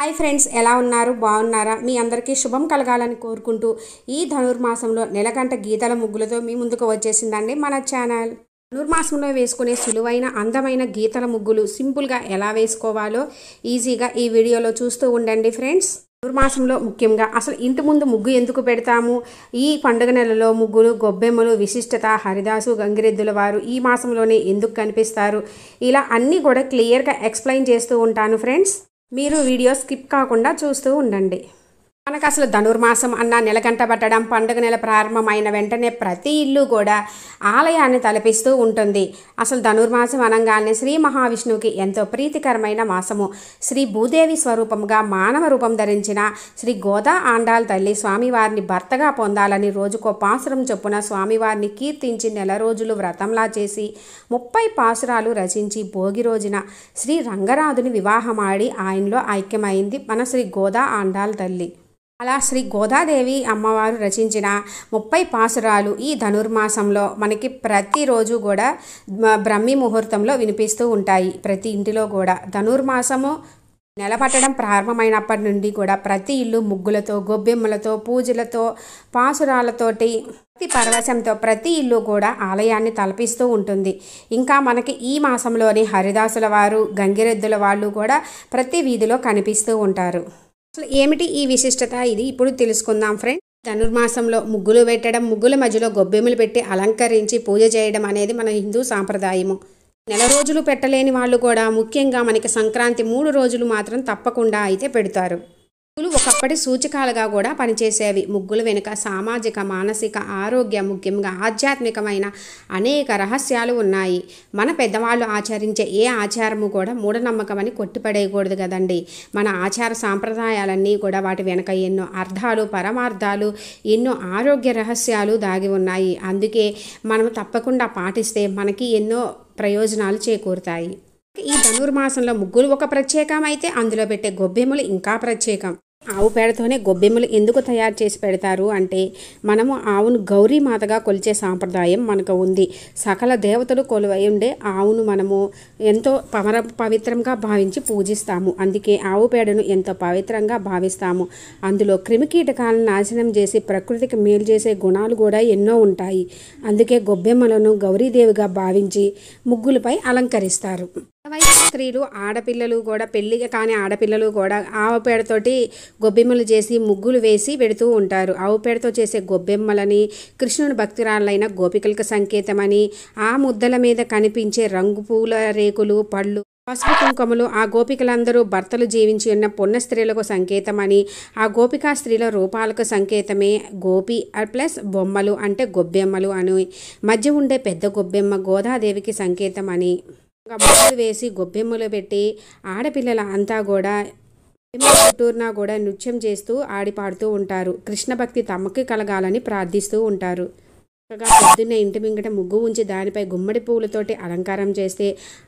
hi friends ఎలా ఉన్నారు బాగున్నారా మీ అందరికీ శుభం కలగాలని కోరుకుంటూ ఈ ధనుర్మాసంలో నెలగంట గీతల ముగ్గులతో మీ ముందుకు వచ్చేసిందండి మన ఛానల్ ధనుర్మాసంలో వేసుకునే సులువైన అందమైన గీతల ముగ్గులు సింపుల్గా ఎలా వేసుకోవాలో ఈజీగా ఈ వీడియోలో చూస్తూ ఉండండి ఫ్రెండ్స్ ధనుర్మాసంలో ముఖ్యంగా అసలు ఇంటి ముందు ముగ్గు ఎందుకు పెడతాము ఈ పండుగ నెలలో ముగ్గులు గొబ్బెమ్మలు విశిష్టత హరిదాసు గంగిరెద్దుల వారు ఈ మాసంలోనే ఎందుకు కనిపిస్తారు ఇలా అన్నీ కూడా క్లియర్గా ఎక్స్ప్లెయిన్ చేస్తూ ఉంటాను ఫ్రెండ్స్ మీరు వీడియో స్కిప్ కాకుండా చూస్తూ ఉండండి మనకు అసలు ధనుర్మాసం అన్న నెలగంట పట్టడం పండుగ నెల ప్రారంభమైన వెంటనే ప్రతి ఇల్లు కూడా ఆలయాన్ని తలపిస్తూ ఉంటుంది అసలు ధనుర్మాసం అనగానే శ్రీ మహావిష్ణువుకి ఎంతో ప్రీతికరమైన మాసము శ్రీ భూదేవి స్వరూపంగా మానవ రూపం ధరించిన శ్రీ గోదా ఆండాల్ తల్లి స్వామివారిని భర్తగా పొందాలని రోజుకో పాసురం చొప్పున స్వామివారిని కీర్తించి నెల రోజులు వ్రతంలా చేసి ముప్పై పాసురాలు రచించి భోగి రోజున శ్రీ రంగరాజుని వివాహమాడి ఆయనలో ఐక్యమైంది మన శ్రీ గోదా ఆండాల్ తల్లి అలా శ్రీ గోదాదేవి అమ్మవారు రచించిన ముప్పై పాసురాలు ఈ ధనుర్మాసంలో మనకి ప్రతిరోజు కూడా బ్రహ్మి ముహూర్తంలో వినిపిస్తూ ఉంటాయి ప్రతి ఇంటిలో కూడా ధనుర్మాసము నెలపట్టడం ప్రారంభమైనప్పటి నుండి కూడా ప్రతి ఇల్లు ముగ్గులతో గొబ్బెమ్మలతో పూజలతో పాసురాలతోటి ప్రతి పరవశంతో ప్రతి ఇల్లు కూడా ఆలయాన్ని తలపిస్తూ ఉంటుంది ఇంకా మనకి ఈ మాసంలోని హరిదాసుల వారు గంగిరెద్దుల వాళ్ళు కూడా ప్రతి వీధిలో కనిపిస్తూ ఉంటారు అసలు ఏమిటి ఈ విశిష్టత ఇది ఇప్పుడు తెలుసుకుందాం ఫ్రెండ్ ధనుర్మాసంలో ముగ్గులు పెట్టడం ముగ్గుల మధ్యలో గొబ్బెములు పెట్టి అలంకరించి పూజ చేయడం అనేది మన హిందూ సాంప్రదాయము నెల రోజులు పెట్టలేని వాళ్ళు కూడా ముఖ్యంగా మనకి సంక్రాంతి మూడు రోజులు మాత్రం తప్పకుండా అయితే పెడతారు ముగ్గులు ఒకప్పటి సూచకాలుగా కూడా పనిచేసేవి ముగ్గులు వెనుక సామాజిక మానసిక ఆరోగ్య ముఖ్యంగా ఆధ్యాత్మికమైన అనేక రహస్యాలు ఉన్నాయి మన పెద్దవాళ్ళు ఆచరించే ఏ ఆచారము కూడా మూఢనమ్మకం అని కొట్టిపడేయకూడదు కదండి మన ఆచార సాంప్రదాయాలన్నీ కూడా వాటి వెనుక ఎన్నో అర్థాలు పరమార్థాలు ఎన్నో ఆరోగ్య రహస్యాలు దాగి ఉన్నాయి అందుకే మనం తప్పకుండా పాటిస్తే మనకి ఎన్నో ప్రయోజనాలు చేకూరుతాయి ఈ ధనుర్మాసంలో ముగ్గులు ఒక ప్రత్యేకం అయితే అందులో పెట్టే గొబ్బెములు ఇంకా ప్రత్యేకం ఆవు పేడతోనే గొబ్బెమ్మలు ఎందుకు తయారు చేసి పెడతారు అంటే మనము ఆవును గౌరీమాతగా కొలిచే సాంప్రదాయం మనకు ఉంది సకల దేవతలు కొలువై ఉండే ఆవును మనము ఎంతో పవర పవిత్రంగా భావించి పూజిస్తాము అందుకే ఆవు పేడను ఎంతో పవిత్రంగా భావిస్తాము అందులో క్రిమికీటకాలను నాశనం చేసి ప్రకృతికి మేలు చేసే గుణాలు కూడా ఎన్నో ఉంటాయి అందుకే గొబ్బెమ్మలను గౌరీదేవిగా భావించి ముగ్గులపై అలంకరిస్తారు వయసు స్త్రీలు ఆడపిల్లలు కూడా పెళ్లిగా కాని ఆడపిల్లలు కూడా ఆవు పేడతోటి గొబ్బెమ్మలు చేసి ముగ్గులు వేసి పెడుతూ ఉంటారు ఆవు పేడతో చేసే గొబ్బెమ్మలని కృష్ణుని భక్తురాళ్ళైన గోపికలకు సంకేతమని ఆ ముద్దల మీద కనిపించే రంగు పూల రేకులు పళ్ళు పసుపు కుంకుమలు ఆ గోపికలందరూ భర్తలు జీవించి ఉన్న పున్న స్త్రీలకు సంకేతమని ఆ గోపికా స్త్రీల రూపాలకు సంకేతమే గోపి ప్లస్ బొమ్మలు అంటే గొబ్బెమ్మలు అని మధ్య ఉండే పెద్ద గొబ్బెమ్మ గోదాదేవికి సంకేతమని గబ్బలు వేసి గొబ్బెమ్మలు పెట్టి ఆడపిల్లల అంతా కూడా చుట్టూర్నా కూడా నృత్యం చేస్తూ ఆడిపాడుతూ ఉంటారు కృష్ణ భక్తి తమకి కలగాలని ప్రార్థిస్తూ ఉంటారు చక్కగా పొద్దున్నే ఇంటి మింగట ముగ్గు ఉంచి దానిపై గుమ్మడి పువ్వులతోటి అలంకారం చేస్తే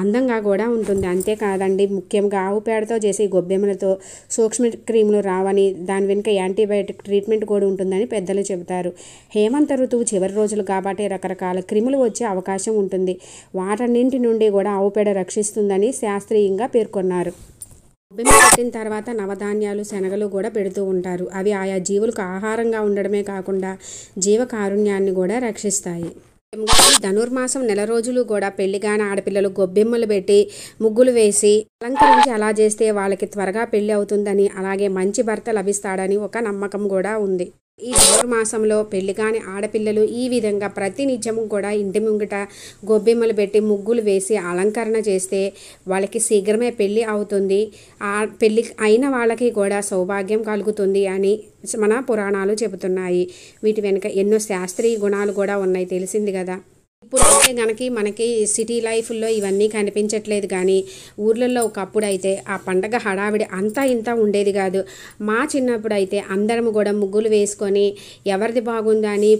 అందంగా కూడా ఉంటుంది అంతేకాదండి ముఖ్యంగా ఆవు పేడతో చేసే గొబ్బెమ్మలతో సూక్ష్మ క్రీములు రావని దాని వెనుక యాంటీబయాటిక్ ట్రీట్మెంట్ కూడా ఉంటుందని పెద్దలు చెబుతారు హేమంత ఋతువు చివరి రోజులు కాబట్టి రకరకాల క్రిములు వచ్చే అవకాశం ఉంటుంది వాటన్నింటి నుండి కూడా ఆవు పేడ రక్షిస్తుందని శాస్త్రీయంగా పేర్కొన్నారు గొబ్బెమ్మ పెట్టిన తర్వాత నవధాన్యాలు శనగలు కూడా పెడుతూ ఉంటారు అవి ఆయా జీవులకు ఆహారంగా ఉండడమే కాకుండా జీవకారుణ్యాన్ని కూడా రక్షిస్తాయి ధనుర్మాసం నెల రోజులు కూడా పెళ్లిగాన ఆడపిల్లలు గొబ్బెమ్మలు పెట్టి ముగ్గులు వేసి అలంకరించి అలా చేస్తే వాళ్ళకి త్వరగా పెళ్లి అవుతుందని అలాగే మంచి భర్త లభిస్తాడని ఒక నమ్మకం కూడా ఉంది ఈ మాసంలో పెళ్లి కాని ఆడపిల్లలు ఈ విధంగా ప్రతినిత్యము కూడా ఇంటి ముంగిట గొబ్బెమ్మలు పెట్టి ముగ్గులు వేసి అలంకరణ చేస్తే వాళ్ళకి శీఘ్రమే పెళ్ళి అవుతుంది ఆ పెళ్ళి అయిన వాళ్ళకి కూడా సౌభాగ్యం కలుగుతుంది అని మన పురాణాలు చెబుతున్నాయి వీటి వెనుక ఎన్నో శాస్త్రీయ గుణాలు కూడా ఉన్నాయి తెలిసింది కదా అయితే కనుక మనకి సిటీ లైఫ్లో ఇవన్నీ కనిపించట్లేదు కానీ ఊర్లలో ఒకప్పుడు అయితే ఆ పండగ హడావిడి అంతా ఇంత ఉండేది కాదు మా చిన్నప్పుడు అయితే అందరం కూడా ముగ్గులు వేసుకొని ఎవరిది బాగుందా అని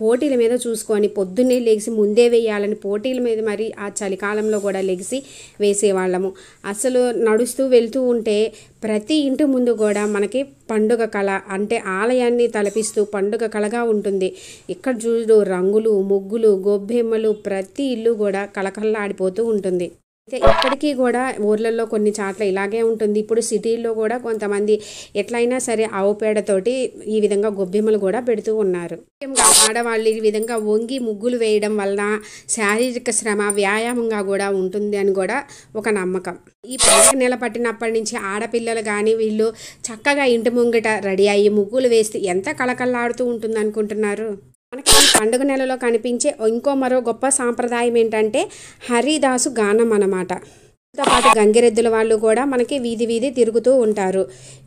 పోటీల మీద చూసుకొని పొద్దున్నే లెగిసి ముందే వేయాలని పోటీల మీద మరి ఆ చలికాలంలో కూడా లెగిసి వేసేవాళ్ళము అసలు నడుస్తూ వెళ్తూ ఉంటే ప్రతి ఇంటి ముందు కూడా మనకి పండుగ కళ అంటే ఆలయాన్ని తలపిస్తూ పండుగ కళగా ఉంటుంది ఇక్కడ చూడు రంగులు ముగ్గులు గొబ్బెమ్మలు ప్రతి ఇల్లు కూడా కళకళలాడిపోతూ ఉంటుంది అయితే ఇప్పటికీ కూడా ఊర్లలో కొన్ని చాట్ల ఇలాగే ఉంటుంది ఇప్పుడు సిటీల్లో కూడా కొంతమంది ఎట్లయినా సరే ఆవు పేడతోటి ఈ విధంగా గొబ్బెమ్మలు కూడా పెడుతూ ఉన్నారు ముఖ్యంగా ఆడవాళ్ళు ఈ విధంగా వంగి ముగ్గులు వేయడం వలన శారీరక శ్రమ వ్యాయామంగా కూడా ఉంటుంది అని కూడా ఒక నమ్మకం ఈ పండుగ నెల పట్టినప్పటి నుంచి ఆడపిల్లలు కానీ వీళ్ళు చక్కగా ఇంటి ముంగిట రెడీ అయ్యి ముగ్గులు వేస్తే ఎంత కళకళలాడుతూ ఉంటుంది అనుకుంటున్నారు మనకి పండుగ నెలలో కనిపించే ఇంకో మరో గొప్ప సాంప్రదాయం ఏంటంటే హరిదాసు గానం అన్నమాట తో పాటు గంగిరెద్దుల వాళ్ళు కూడా మనకి వీధి వీధి తిరుగుతూ ఉంటారు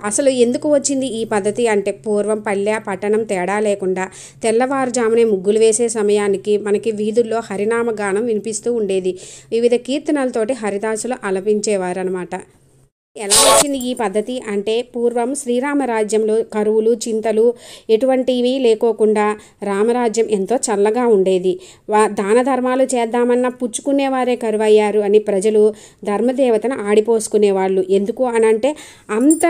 అసలు ఎందుకు వచ్చింది ఈ పద్ధతి అంటే పూర్వం పల్లె పట్టణం తేడా లేకుండా తెల్లవారుజామునే ముగ్గులు వేసే సమయానికి మనకి వీధుల్లో హరినామ గానం వినిపిస్తూ ఉండేది వివిధ కీర్తనలతోటి హరిదాసులు అలపించేవారు అనమాట ఎలా వచ్చింది ఈ పద్ధతి అంటే పూర్వం శ్రీరామరాజ్యంలో కరువులు చింతలు ఎటువంటివి లేకోకుండా రామరాజ్యం ఎంతో చల్లగా ఉండేది వా దాన ధర్మాలు చేద్దామన్నా పుచ్చుకునేవారే కరువయ్యారు అని ప్రజలు ధర్మదేవతను ఆడిపోసుకునేవాళ్ళు ఎందుకు అని అంటే అంత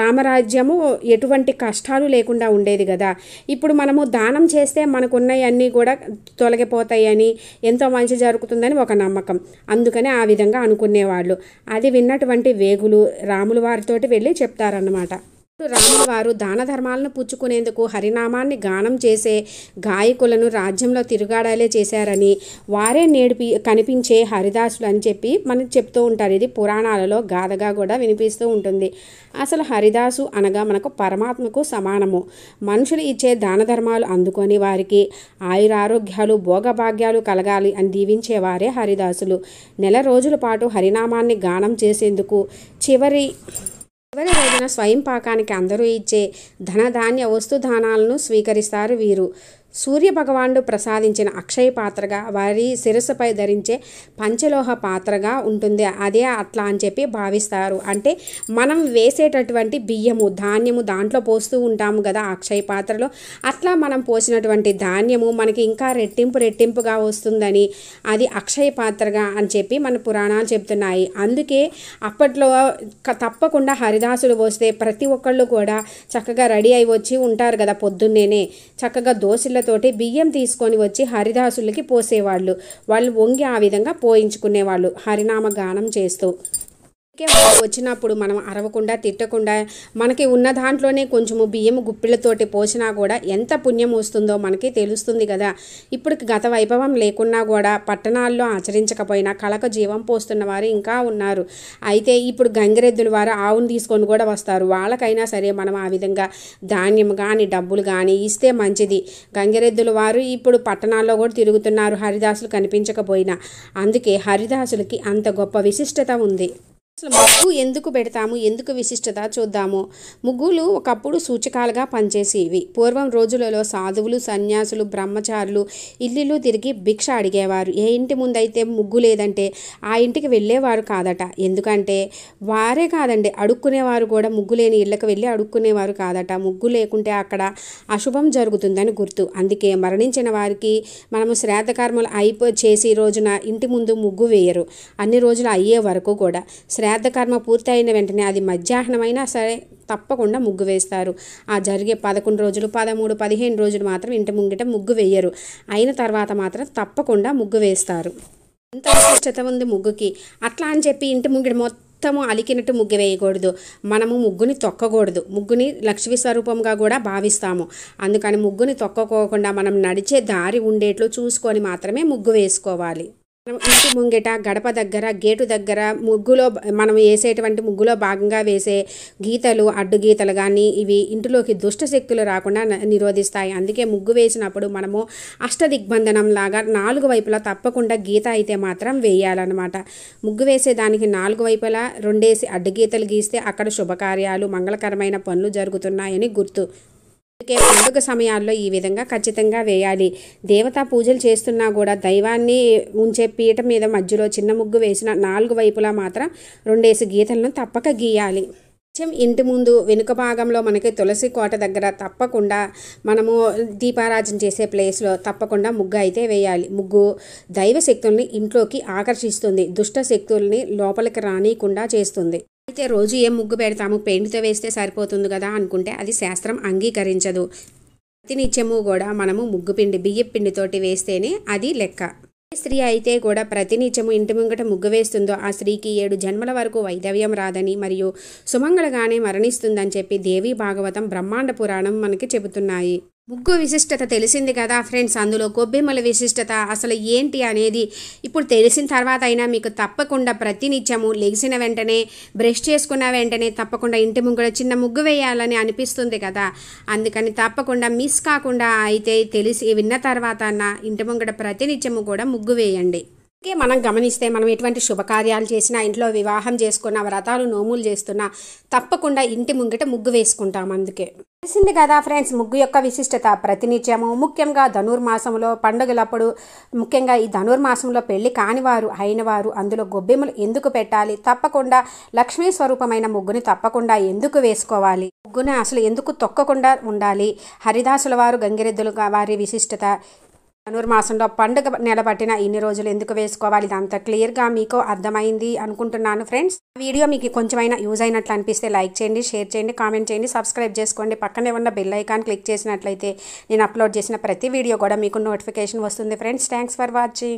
రామరాజ్యము ఎటువంటి కష్టాలు లేకుండా ఉండేది కదా ఇప్పుడు మనము దానం చేస్తే మనకున్నవన్నీ కూడా తొలగిపోతాయని ఎంతో మంచి జరుగుతుందని ఒక నమ్మకం అందుకనే ఆ విధంగా అనుకునేవాళ్ళు అది విన్నటువంటి వేగులు రాముల వారితోటి వెళ్ళి చెప్తారన్నమాట రాముల వారు దాన ధర్మాలను పుచ్చుకునేందుకు హరినామాన్ని గానం చేసే గాయకులను రాజ్యంలో తిరుగాడాలే చేశారని వారే నేడిపి కనిపించే హరిదాసులు అని చెప్పి మనకు చెప్తూ ఉంటారు ఇది పురాణాలలో గాథగా కూడా వినిపిస్తూ ఉంటుంది అసలు హరిదాసు అనగా మనకు పరమాత్మకు సమానము మనుషులు ఇచ్చే దాన ధర్మాలు అందుకొని వారికి ఆయురారోగ్యాలు భోగభాగ్యాలు కలగాలి అని దీవించేవారే హరిదాసులు నెల రోజుల పాటు హరినామాన్ని గానం చేసేందుకు చివరి ఆఖరి రోజున స్వయం పాకానికి అందరూ ఇచ్చే ధనధాన్య వస్తుదానాలను స్వీకరిస్తారు వీరు సూర్యభగవానుడు ప్రసాదించిన అక్షయ పాత్రగా వారి శిరస్సుపై ధరించే పంచలోహ పాత్రగా ఉంటుంది అదే అట్లా అని చెప్పి భావిస్తారు అంటే మనం వేసేటటువంటి బియ్యము ధాన్యము దాంట్లో పోస్తూ ఉంటాము కదా అక్షయ పాత్రలో అట్లా మనం పోసినటువంటి ధాన్యము మనకి ఇంకా రెట్టింపు రెట్టింపుగా వస్తుందని అది అక్షయ పాత్రగా అని చెప్పి మన పురాణాలు చెప్తున్నాయి అందుకే అప్పట్లో తప్పకుండా హరిదాసులు పోస్తే ప్రతి ఒక్కళ్ళు కూడా చక్కగా రెడీ అయి వచ్చి ఉంటారు కదా పొద్దున్నేనే చక్కగా దోశల తోటి బియ్యం తీసుకొని వచ్చి హరిదాసులకి పోసేవాళ్ళు వాళ్ళు వంగి ఆ విధంగా పోయించుకునేవాళ్ళు హరినామ గానం చేస్తూ వచ్చినప్పుడు మనం అరవకుండా తిట్టకుండా మనకి ఉన్న దాంట్లోనే కొంచెము బియ్యం గుప్పిళ్ళతోటి పోసినా కూడా ఎంత పుణ్యం వస్తుందో మనకి తెలుస్తుంది కదా ఇప్పుడు గత వైభవం లేకున్నా కూడా పట్టణాల్లో ఆచరించకపోయినా కలక జీవం పోస్తున్న వారు ఇంకా ఉన్నారు అయితే ఇప్పుడు గంగిరెద్దుల వారు ఆవును తీసుకొని కూడా వస్తారు వాళ్ళకైనా సరే మనం ఆ విధంగా ధాన్యం కానీ డబ్బులు కానీ ఇస్తే మంచిది గంగిరెద్దుల వారు ఇప్పుడు పట్టణాల్లో కూడా తిరుగుతున్నారు హరిదాసులు కనిపించకపోయినా అందుకే హరిదాసులకి అంత గొప్ప విశిష్టత ఉంది అసలు ముగ్గు ఎందుకు పెడతాము ఎందుకు విశిష్టత చూద్దాము ముగ్గులు ఒకప్పుడు సూచకాలుగా పనిచేసేవి పూర్వం రోజులలో సాధువులు సన్యాసులు బ్రహ్మచారులు ఇల్లు తిరిగి భిక్ష అడిగేవారు ఏ ఇంటి ముందైతే ముగ్గు లేదంటే ఆ ఇంటికి వెళ్ళేవారు కాదట ఎందుకంటే వారే కాదండి అడుక్కునేవారు కూడా ముగ్గు లేని ఇళ్ళకి వెళ్ళి అడుక్కునేవారు కాదట ముగ్గు లేకుంటే అక్కడ అశుభం జరుగుతుందని గుర్తు అందుకే మరణించిన వారికి మనము శ్రాద్ధకర్మలు అయిపో చేసి రోజున ఇంటి ముందు ముగ్గు వేయరు అన్ని రోజులు అయ్యే వరకు కూడా శ్రాద్ధకర్మ పూర్తయిన వెంటనే అది మధ్యాహ్నమైనా సరే తప్పకుండా ముగ్గు వేస్తారు ఆ జరిగే పదకొండు రోజులు పదమూడు పదిహేను రోజులు మాత్రం ఇంటి ముంగిట ముగ్గు వేయరు అయిన తర్వాత మాత్రం తప్పకుండా ముగ్గు వేస్తారు అంత అస్పష్టత ఉంది ముగ్గుకి అట్లా అని చెప్పి ఇంటి ముంగిడి మొత్తం మొత్తము అలికినట్టు ముగ్గు వేయకూడదు మనము ముగ్గుని తొక్కకూడదు ముగ్గుని లక్ష్మీ స్వరూపంగా కూడా భావిస్తాము అందుకని ముగ్గుని తొక్కకోకుండా మనం నడిచే దారి ఉండేట్లు చూసుకొని మాత్రమే ముగ్గు వేసుకోవాలి ఇంటి ముంగిట గడప దగ్గర గేటు దగ్గర ముగ్గులో మనం వేసేటువంటి ముగ్గులో భాగంగా వేసే గీతలు అడ్డు గీతలు కానీ ఇవి ఇంటిలోకి దుష్ట శక్తులు రాకుండా నిరోధిస్తాయి అందుకే ముగ్గు వేసినప్పుడు మనము అష్టదిగ్బంధనం లాగా నాలుగు వైపులా తప్పకుండా గీత అయితే మాత్రం వేయాలన్నమాట ముగ్గు వేసే దానికి నాలుగు వైపులా రెండేసి అడ్డు గీతలు గీస్తే అక్కడ శుభకార్యాలు మంగళకరమైన పనులు జరుగుతున్నాయని గుర్తు అందుకే పండుగ సమయాల్లో ఈ విధంగా ఖచ్చితంగా వేయాలి దేవతా పూజలు చేస్తున్నా కూడా దైవాన్ని ఉంచే పీట మీద మధ్యలో చిన్న ముగ్గు వేసిన నాలుగు వైపులా మాత్రం రెండేసి గీతలను తప్పక గీయాలి నిత్యం ఇంటి ముందు వెనుక భాగంలో మనకి తులసి కోట దగ్గర తప్పకుండా మనము దీపారాజన చేసే ప్లేస్లో తప్పకుండా ముగ్గు అయితే వేయాలి ముగ్గు దైవ శక్తుల్ని ఇంట్లోకి ఆకర్షిస్తుంది దుష్ట శక్తుల్ని లోపలికి రానియకుండా చేస్తుంది అయితే రోజు ఏ ముగ్గు పెడతాము పెయింట్తో వేస్తే సరిపోతుంది కదా అనుకుంటే అది శాస్త్రం అంగీకరించదు ప్రతినిత్యము కూడా మనము ముగ్గు పిండి బియ్యం పిండితోటి వేస్తేనే అది లెక్క స్త్రీ అయితే కూడా ప్రతినిత్యము ఇంటి ముంగట ముగ్గు వేస్తుందో ఆ స్త్రీకి ఏడు జన్మల వరకు వైదవ్యం రాదని మరియు సుమంగళగానే మరణిస్తుందని చెప్పి దేవి భాగవతం బ్రహ్మాండ పురాణం మనకి చెబుతున్నాయి ముగ్గు విశిష్టత తెలిసింది కదా ఫ్రెండ్స్ అందులో గొబ్బెమ్మల విశిష్టత అసలు ఏంటి అనేది ఇప్పుడు తెలిసిన తర్వాత అయినా మీకు తప్పకుండా ప్రతినిత్యము లెగిసిన వెంటనే బ్రష్ చేసుకున్న వెంటనే తప్పకుండా ఇంటి ముంగడ చిన్న ముగ్గు వేయాలని అనిపిస్తుంది కదా అందుకని తప్పకుండా మిస్ కాకుండా అయితే తెలిసి విన్న తర్వాత ఇంటి ముంగడ ప్రతినిత్యము కూడా ముగ్గు వేయండి అందుకే మనం గమనిస్తే మనం ఎటువంటి శుభకార్యాలు చేసినా ఇంట్లో వివాహం చేసుకున్న వ్రతాలు నోములు చేస్తున్నా తప్పకుండా ఇంటి ముంగిట ముగ్గు వేసుకుంటాం అందుకే తెలిసింది కదా ఫ్రెండ్స్ ముగ్గు యొక్క విశిష్టత ప్రతినిత్యము ముఖ్యంగా ధనుర్మాసంలో పండుగలప్పుడు ముఖ్యంగా ఈ ధనుర్మాసంలో పెళ్లి కానివారు అయినవారు అందులో గొబ్బెమ్మలు ఎందుకు పెట్టాలి తప్పకుండా లక్ష్మీ స్వరూపమైన ముగ్గుని తప్పకుండా ఎందుకు వేసుకోవాలి ముగ్గుని అసలు ఎందుకు తొక్కకుండా ఉండాలి హరిదాసుల వారు గంగిరెద్దులుగా వారి విశిష్టత మాసంలో పండుగ నెలబట్టిన ఇన్ని రోజులు ఎందుకు వేసుకోవాలి ఇదంతా క్లియర్గా మీకు అర్థమైంది అనుకుంటున్నాను ఫ్రెండ్స్ వీడియో మీకు కొంచెమైనా యూజ్ అయినట్లు అనిపిస్తే లైక్ చేయండి షేర్ చేయండి కామెంట్ చేయండి సబ్స్క్రైబ్ చేసుకోండి పక్కనే ఉన్న బెల్ ఐకాన్ క్లిక్ చేసినట్లయితే నేను అప్లోడ్ చేసిన ప్రతి వీడియో కూడా మీకు నోటిఫికేషన్ వస్తుంది ఫ్రెండ్స్ థ్యాంక్స్ ఫర్ వాచింగ్